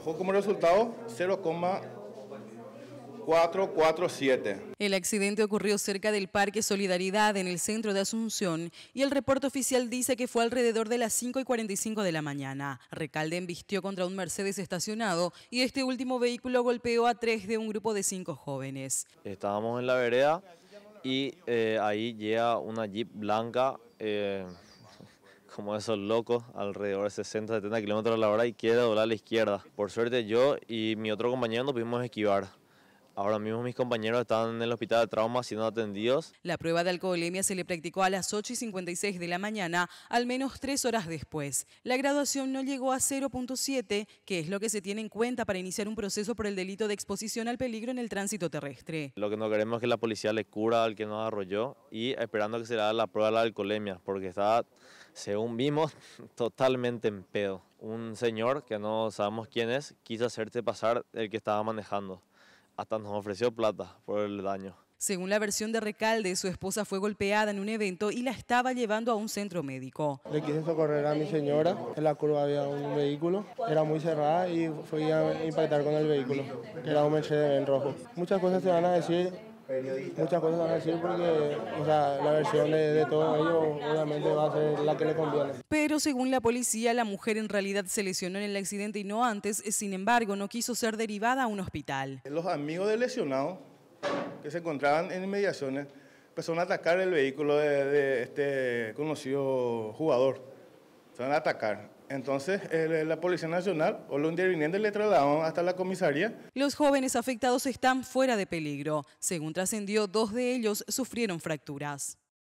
como resultado 0,447. El accidente ocurrió cerca del Parque Solidaridad en el centro de Asunción y el reporte oficial dice que fue alrededor de las 5 y 45 de la mañana. Recalde embistió contra un Mercedes estacionado y este último vehículo golpeó a tres de un grupo de cinco jóvenes. Estábamos en la vereda y eh, ahí llega una jeep blanca. Eh, como esos locos, alrededor de 60, 70 kilómetros a la hora y quiere doblar a la izquierda. Por suerte yo y mi otro compañero nos pudimos esquivar. Ahora mismo mis compañeros están en el hospital de trauma siendo atendidos. La prueba de alcoholemia se le practicó a las 8 y 56 de la mañana, al menos tres horas después. La graduación no llegó a 0.7, que es lo que se tiene en cuenta para iniciar un proceso por el delito de exposición al peligro en el tránsito terrestre. Lo que no queremos es que la policía le cura al que nos arrolló y esperando que se le haga la prueba de la alcoholemia, porque está, según vimos, totalmente en pedo. Un señor que no sabemos quién es, quiso hacerte pasar el que estaba manejando hasta nos ofreció plata por el daño. Según la versión de Recalde, su esposa fue golpeada en un evento y la estaba llevando a un centro médico. Le quise socorrer a mi señora, en la curva había un vehículo, era muy cerrada y fui a impactar con el vehículo, era un Mercedes en rojo. Muchas cosas se van a decir muchas cosas van a decir porque la versión de, todos ellos obviamente va a ser la que le conviene. Pero según la policía, la mujer en realidad se lesionó en el accidente y no antes, sin embargo, no quiso ser derivada a un hospital. Los amigos del lesionado que se encontraban en inmediaciones empezaron a atacar el vehículo de, este conocido jugador. van a atacar. Entonces, la Policía Nacional o los le trasladaron hasta la comisaría. Los jóvenes afectados están fuera de peligro. Según trascendió, dos de ellos sufrieron fracturas.